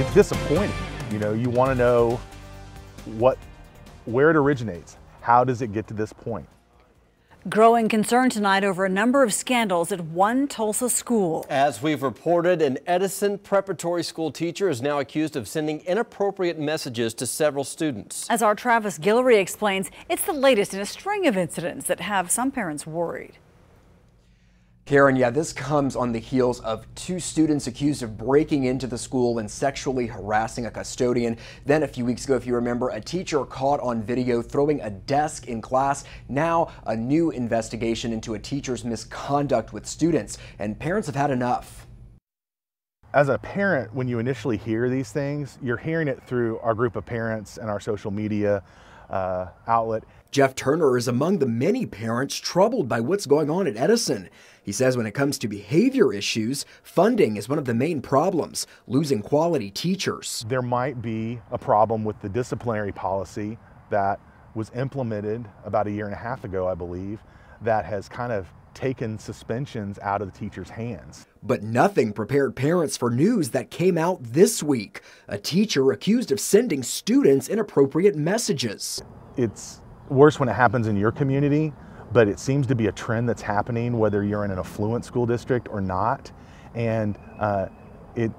it's disappointing. You know, you want to know what, where it originates. How does it get to this point? Growing concern tonight over a number of scandals at one Tulsa school. As we've reported, an Edison preparatory school teacher is now accused of sending inappropriate messages to several students. As our Travis Guillory explains, it's the latest in a string of incidents that have some parents worried. Karen, yeah, this comes on the heels of two students accused of breaking into the school and sexually harassing a custodian. Then a few weeks ago, if you remember, a teacher caught on video throwing a desk in class. Now a new investigation into a teacher's misconduct with students and parents have had enough. As a parent, when you initially hear these things, you're hearing it through our group of parents and our social media uh, outlet. Jeff Turner is among the many parents troubled by what's going on at Edison. He says when it comes to behavior issues, funding is one of the main problems, losing quality teachers. There might be a problem with the disciplinary policy that was implemented about a year and a half ago, I believe, that has kind of taken suspensions out of the teacher's hands. But nothing prepared parents for news that came out this week. A teacher accused of sending students inappropriate messages. It's worse when it happens in your community, but it seems to be a trend that's happening whether you're in an affluent school district or not. And uh, it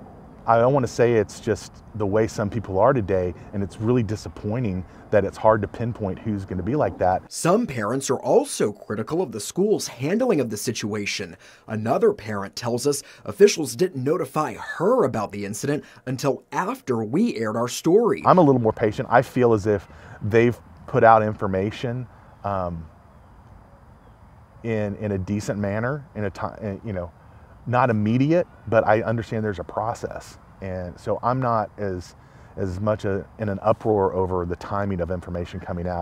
I don't want to say it's just the way some people are today, and it's really disappointing that it's hard to pinpoint who's going to be like that. Some parents are also critical of the school's handling of the situation. Another parent tells us officials didn't notify her about the incident until after we aired our story. I'm a little more patient. I feel as if they've put out information um, in in a decent manner, in a time, you know not immediate, but I understand there's a process. And so I'm not as, as much a, in an uproar over the timing of information coming out.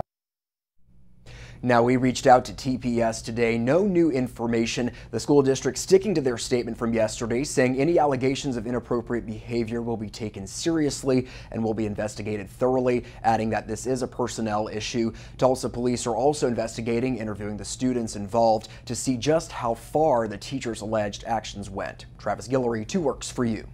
Now, we reached out to TPS today. No new information. The school district sticking to their statement from yesterday, saying any allegations of inappropriate behavior will be taken seriously and will be investigated thoroughly, adding that this is a personnel issue. Tulsa police are also investigating, interviewing the students involved to see just how far the teacher's alleged actions went. Travis Guillory, 2 Works for You.